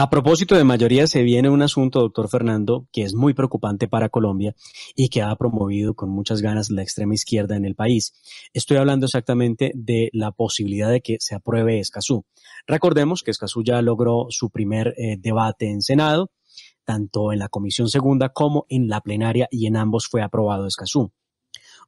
A propósito de mayoría, se viene un asunto, doctor Fernando, que es muy preocupante para Colombia y que ha promovido con muchas ganas la extrema izquierda en el país. Estoy hablando exactamente de la posibilidad de que se apruebe Escazú. Recordemos que Escazú ya logró su primer eh, debate en Senado, tanto en la Comisión Segunda como en la plenaria y en ambos fue aprobado Escazú.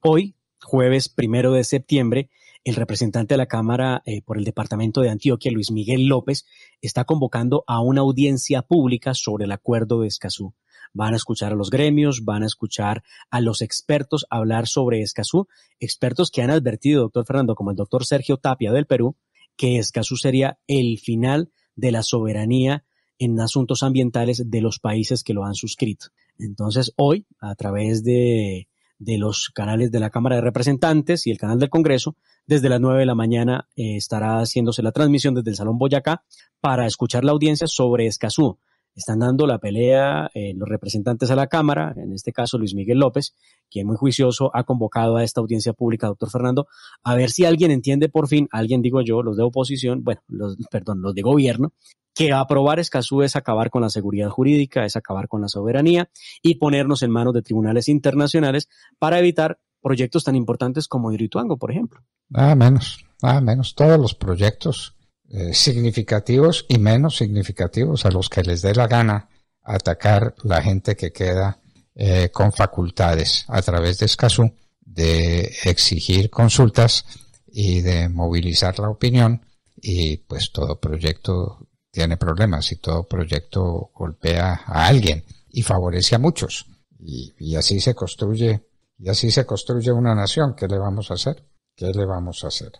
Hoy, jueves primero de septiembre, el representante de la Cámara eh, por el Departamento de Antioquia, Luis Miguel López, está convocando a una audiencia pública sobre el acuerdo de Escazú. Van a escuchar a los gremios, van a escuchar a los expertos hablar sobre Escazú, expertos que han advertido, doctor Fernando, como el doctor Sergio Tapia del Perú, que Escazú sería el final de la soberanía en asuntos ambientales de los países que lo han suscrito. Entonces, hoy, a través de de los canales de la Cámara de Representantes y el canal del Congreso. Desde las 9 de la mañana eh, estará haciéndose la transmisión desde el Salón Boyacá para escuchar la audiencia sobre Escazú. Están dando la pelea eh, los representantes a la Cámara, en este caso Luis Miguel López, quien muy juicioso ha convocado a esta audiencia pública, doctor Fernando, a ver si alguien entiende por fin, alguien digo yo, los de oposición, bueno, los, perdón, los de gobierno, que aprobar Escazú es acabar con la seguridad jurídica, es acabar con la soberanía y ponernos en manos de tribunales internacionales para evitar proyectos tan importantes como Irituango, por ejemplo. Nada menos, nada menos. Todos los proyectos eh, significativos y menos significativos a los que les dé la gana atacar la gente que queda eh, con facultades a través de Escazú de exigir consultas y de movilizar la opinión y pues todo proyecto tiene problemas y todo proyecto golpea a alguien y favorece a muchos. Y, así se construye, y así se construye una nación. ¿Qué le vamos a hacer? ¿Qué le vamos a hacer?